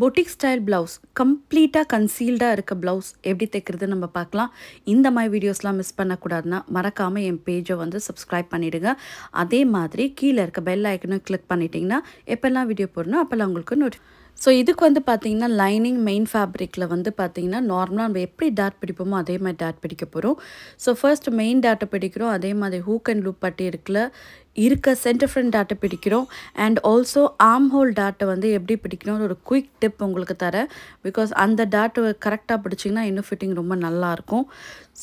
boutique style blouse கம்ப்ளீட்டாக கன்சீல்டாக இருக்க blouse எப்படி தைக்கிறது நம்ம பார்க்கலாம் இந்த மாதிரி வீடியோஸ்லாம் மிஸ் பண்ணக்கூடாதுன்னா மறக்காமல் என் பேஜை வந்து சப்ஸ்கிரைப் பண்ணிவிடுங்க அதே மாதிரி கீழே இருக்க பெல் ஐக்கனும் கிளிக் பண்ணிட்டீங்கன்னா எப்போல்லாம் வீடியோ போடணும் அப்போல்லாம் உங்களுக்கு நோட் ஸோ இதுக்கு வந்து பார்த்திங்கன்னா லைனிங் மெயின் ஃபேப்ரிக்கில் வந்து பார்த்தீங்கன்னா நார்மலாக நம்ம எப்படி டாட் பிடிப்போமோ அதே மாதிரி டாட் பிடிக்க போகிறோம் ஸோ ஃபர்ஸ்ட் மெயின் டாட்டை பிடிக்கிறோம் அதே மாதிரி ஹூக் அண்ட் லூப் பட்டி இருக்கில்ல இருக்க சென்டர் ஃப்ரண்ட் டாட்டை பிடிக்கிறோம் அண்ட் ஆல்சோ ஆம் ஹோல் டாட்டை வந்து எப்படி பிடிக்கணும்னு ஒரு குயிக் டிப் உங்களுக்கு தரேன் பிகாஸ் அந்த டாட்டை கரெக்டாக பிடிச்சிங்கன்னா இன்னும் ஃபிட்டிங் ரொம்ப நல்லாயிருக்கும்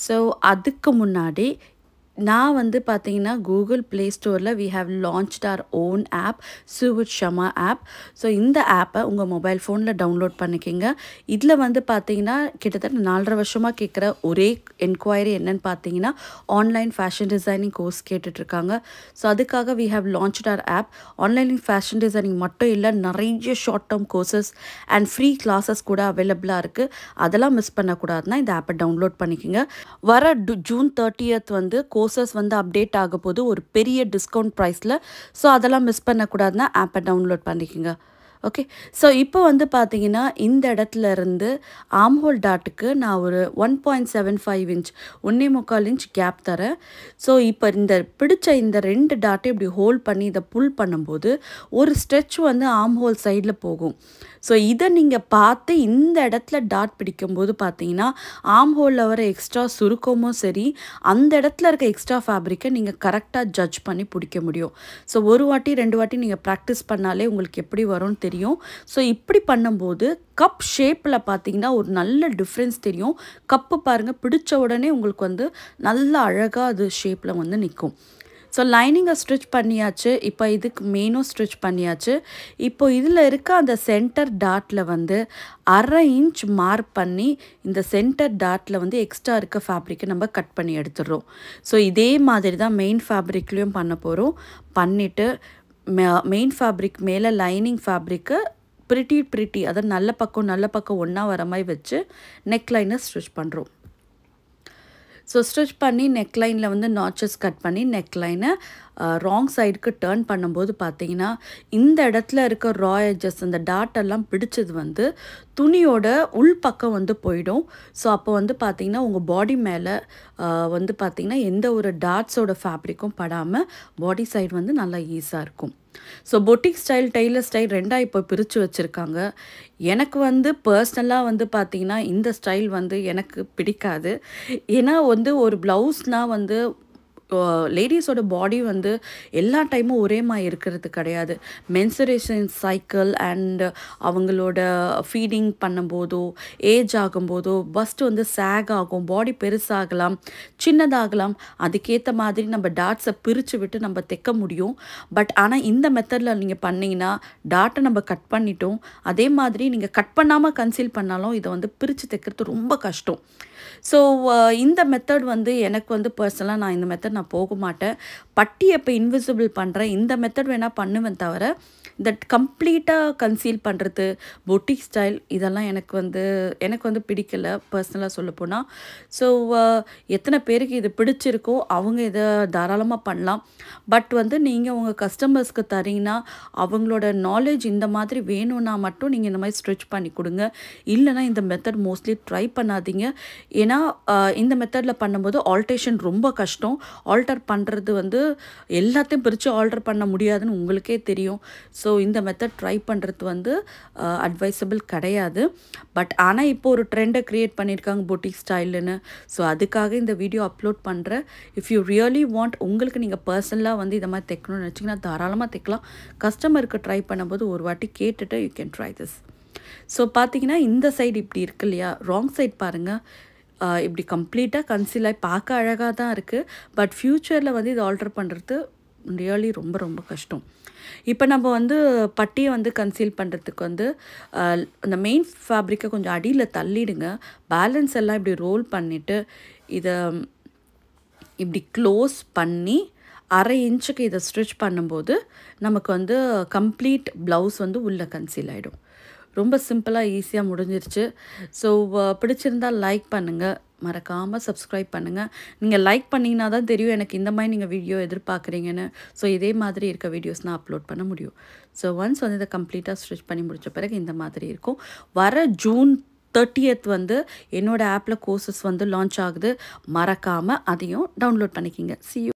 ஸோ அதுக்கு முன்னாடி நான் வந்து பார்த்தீங்கன்னா கூகுள் ப்ளே ஸ்டோரில் we have launched our own app சூவிட் ஷமா ஆப் ஸோ இந்த ஆப்பை உங்கள் மொபைல் ஃபோனில் டவுன்லோட் பண்ணிக்கிங்க இதில் வந்து பார்த்தீங்கன்னா கிட்டத்தட்ட நாலரை வருஷமாக கேட்குற ஒரே என்கொயரி என்னன்னு பார்த்தீங்கன்னா ஆன்லைன் ஃபேஷன் டிசைனிங் கோர்ஸ் கேட்டுட்ருக்காங்க ஸோ அதுக்காக we have launched our app online fashion designing மட்டும் இல்லை நிறைய short term courses and free classes கூட அவைலபிளாக இருக்குது அதெல்லாம் மிஸ் பண்ணக்கூடாதுன்னா இந்த ஆப்பை டவுன்லோட் பண்ணிக்கிங்க வர ஜூன் தேர்ட்டியத் வந்து கோ கோர்சஸ் வந்து அப்டேட் ஆக போது ஒரு பெரிய டிஸ்கவுண்ட் ப்ரைஸில் ஸோ அதெல்லாம் மிஸ் பண்ணக்கூடாதுன்னா ஆப்பை டவுன்லோட் பண்ணிக்கோங்க ஓகே ஸோ இப்போ வந்து பார்த்தீங்கன்னா இந்த இடத்துல இருந்து ஆம்ஹோல் டாட்டுக்கு நான் ஒரு one point seven five inch ஒன்றே முக்கால் இன்ச் கேப் தரேன் ஸோ இப்போ இந்த பிடிச்ச இந்த ரெண்டு டாட்டை இப்படி ஹோல்ட் பண்ணி இதை புல் பண்ணும்போது ஒரு ஸ்ட்ரெச் வந்து ஆம்ஹோல் சைடில் போகும் ஸோ இதை நீங்கள் பார்த்து இந்த இடத்துல டாட் பிடிக்கும்போது பார்த்தீங்கன்னா ஆம்ஹோலில் வர எக்ஸ்ட்ரா சுருக்கமும் சரி அந்த இடத்துல இருக்க எக்ஸ்ட்ரா ஃபேப்ரிக்கை நீங்கள் கரெக்டாக ஜட்ஜ் பண்ணி பிடிக்க முடியும் ஸோ ஒரு வாட்டி ரெண்டு வாட்டி நீங்கள் ப்ராக்டிஸ் பண்ணாலே உங்களுக்கு எப்படி வரும்னு தெரியும் தெரியும் ஸோ இப்படி பண்ணும்போது கப் ஷேப்பில் பார்த்தீங்கன்னா ஒரு நல்ல டிஃப்ரென்ஸ் தெரியும் கப்பு பாருங்கள் பிடிச்ச உடனே உங்களுக்கு வந்து நல்ல அழகாக அது ஷேப்பில் வந்து நிற்கும் ஸோ லைனிங்கை ஸ்ட்ரிச் பண்ணியாச்சு இப்போ இதுக்கு மெயினும் ஸ்ட்ரிச் பண்ணியாச்சு இப்போ இதில் இருக்க அந்த சென்டர் டாட்டில் வந்து அரை இன்ச் மார்க் பண்ணி இந்த சென்டர் டாட்டில் வந்து எக்ஸ்ட்ரா இருக்க ஃபேப்ரிக்கை நம்ம கட் பண்ணி எடுத்துடுறோம் ஸோ இதே மாதிரி தான் மெயின் ஃபேப்ரிக்லேயும் பண்ண போகிறோம் பண்ணிவிட்டு மெயின் ஃபேப்ரிக் மேலே லைனிங் ஃபேப்ரிக்கு ப்ரிட்டி ப்ரிட்டி அதாவது நல்ல பக்கம் நல்ல பக்கம் ஒன்றா வர மாதிரி வச்சு நெக் லைனை ஸ்டிச் பண்ணுறோம் ஸோ ஸ்டிச் பண்ணி நெக்லைனில் வந்து நாச்சஸ் கட் பண்ணி நெக்லைனை ராங் சைடுக்கு டேர்ன் பண்ணும்போது பார்த்தீங்கன்னா இந்த இடத்துல இருக்க ரா அந்த இந்த எல்லாம் பிடிச்சது வந்து துணியோட பக்கம் வந்து போயிடும் ஸோ அப்போ வந்து பார்த்திங்கன்னா உங்கள் பாடி மேலே வந்து பார்த்திங்கன்னா எந்த ஒரு டாட்ஸோட ஃபேப்ரிக்கும் படாமல் பாடி சைடு வந்து நல்லா ஈஸியாக இருக்கும் so boutique style tailor style ரெண்டாக இப்போ பிரித்து வச்சுருக்காங்க எனக்கு வந்து பர்சனலாக வந்து பார்த்திங்கன்னா இந்த ஸ்டைல் வந்து எனக்கு பிடிக்காது ஏன்னா வந்து ஒரு ப்ளவுஸ்னால் வந்து லேடிஸோட பாடி வந்து எல்லா டைமும் ஒரே மாதிரி இருக்கிறது கிடையாது மென்சரேஷன் சைக்கிள் அண்ட் அவங்களோட ஃபீடிங் பண்ணும்போதோ ஏஜ் ஆகும்போதோ பஸ்ட் வந்து சேக் ஆகும் பாடி பெருசாகலாம் சின்னதாகலாம் அதுக்கேற்ற மாதிரி நம்ம டாட்ஸை பிரித்து விட்டு நம்ம தைக்க முடியும் பட் ஆனால் இந்த மெத்தடில் நீங்கள் பண்ணிங்கன்னா டாட்டை நம்ம கட் பண்ணிட்டோம் அதே மாதிரி நீங்கள் கட் பண்ணாமல் கன்சீல் பண்ணாலும் இதை வந்து பிரித்து தைக்கிறது ரொம்ப கஷ்டம் ஸோ இந்த மெத்தட் வந்து எனக்கு வந்து பர்சனலாக நான் இந்த மெத்தட் நான் நான் போக மாட்டேன் பட்டியை இப்போ இன்விசிபிள் பண்ணுறேன் இந்த மெத்தட் வேணால் பண்ணுவேன் தவிர இந்த கம்ப்ளீட்டாக கன்சீல் பண்ணுறது பொட்டிக் ஸ்டைல் இதெல்லாம் எனக்கு வந்து எனக்கு வந்து பிடிக்கலை பர்சனலாக சொல்லப்போனால் ஸோ எத்தனை பேருக்கு இது பிடிச்சிருக்கோ அவங்க இதை தாராளமாக பண்ணலாம் பட் வந்து நீங்கள் உங்கள் கஸ்டமர்ஸ்க்கு தரீங்கன்னா அவங்களோட நாலேஜ் இந்த மாதிரி வேணும்னா மட்டும் நீங்கள் இந்த மாதிரி ஸ்ட்ரிச் பண்ணி கொடுங்க இல்லைனா இந்த மெத்தட் மோஸ்ட்லி ட்ரை பண்ணாதீங்க ஏன்னா இந்த மெத்தடில் பண்ணும்போது ஆல்ட்ரேஷன் ரொம்ப கஷ்டம் ஆல்டர் பண்ணுறது வந்து எல்லாத்தையும் பிரித்து ஆல்டர் பண்ண முடியாதுன்னு உங்களுக்கே தெரியும் ஸோ இந்த மெத்தட் ட்ரை பண்ணுறது வந்து அட்வைசபிள் கிடையாது பட் ஆனால் இப்போ ஒரு ட்ரெண்டை க்ரியேட் பண்ணியிருக்காங்க பொட்டிக் ஸ்டைலுன்னு ஸோ அதுக்காக இந்த வீடியோ அப்லோட் பண்ணுறேன் இஃப் யூ ரியலி வாண்ட் உங்களுக்கு நீங்கள் பர்சனலாக வந்து இதை மாதிரி தைக்கணும்னு நினச்சிங்கன்னா தாராளமாக தைக்கலாம் கஸ்டமருக்கு ட்ரை பண்ணும்போது ஒரு வாட்டி கேட்டுட்டு you can try this so பார்த்தீங்கன்னா இந்த சைடு இப்படி இருக்கு இல்லையா ராங் சைட் பாருங்கள் இப்படி கம்ப்ளீட்டாக கன்சீல் ஆகி பார்க்க அழகாக தான் இருக்குது பட் ஃப்யூச்சரில் வந்து இது ஆல்ட்ரு பண்ணுறது ரியலி ரொம்ப ரொம்ப கஷ்டம் இப்போ நம்ம வந்து பட்டியை வந்து கன்சீல் பண்ணுறதுக்கு வந்து அந்த மெயின் ஃபேப்ரிக்கை கொஞ்சம் அடியில் தள்ளிடுங்க பேலன்ஸ் எல்லாம் இப்படி ரோல் பண்ணிவிட்டு இதை இப்படி க்ளோஸ் பண்ணி அரை இன்ச்சுக்கு இதை ஸ்ட்ரிச் பண்ணும்போது நமக்கு வந்து கம்ப்ளீட் ப்ளவுஸ் வந்து உள்ளே கன்சீல் ஆகிடும் ரொம்ப சிம்பிளாக ஈஸியாக முடிஞ்சிருச்சு ஸோ பிடிச்சிருந்தால் லைக் பண்ணுங்கள் மறக்காமல் சப்ஸ்கிரைப் பண்ணுங்கள் நீங்கள் லைக் பண்ணிங்கன்னா தான் தெரியும் எனக்கு இந்த மாதிரி நீங்கள் வீடியோ எதிர்பார்க்குறீங்கன்னு ஸோ இதே மாதிரி இருக்க வீடியோஸ் நான் அப்லோட் பண்ண முடியும் ஸோ ஒன்ஸ் வந்து இதை கம்ப்ளீட்டாக ஸ்ட்ரிச் பண்ணி முடித்த பிறகு இந்த மாதிரி இருக்கும் வர ஜூன் தேர்ட்டியத் வந்து என்னோடய ஆப்பில் கோர்சஸ் வந்து லான்ச் ஆகுது மறக்காமல் அதையும் டவுன்லோட் பண்ணிக்கிங்க சி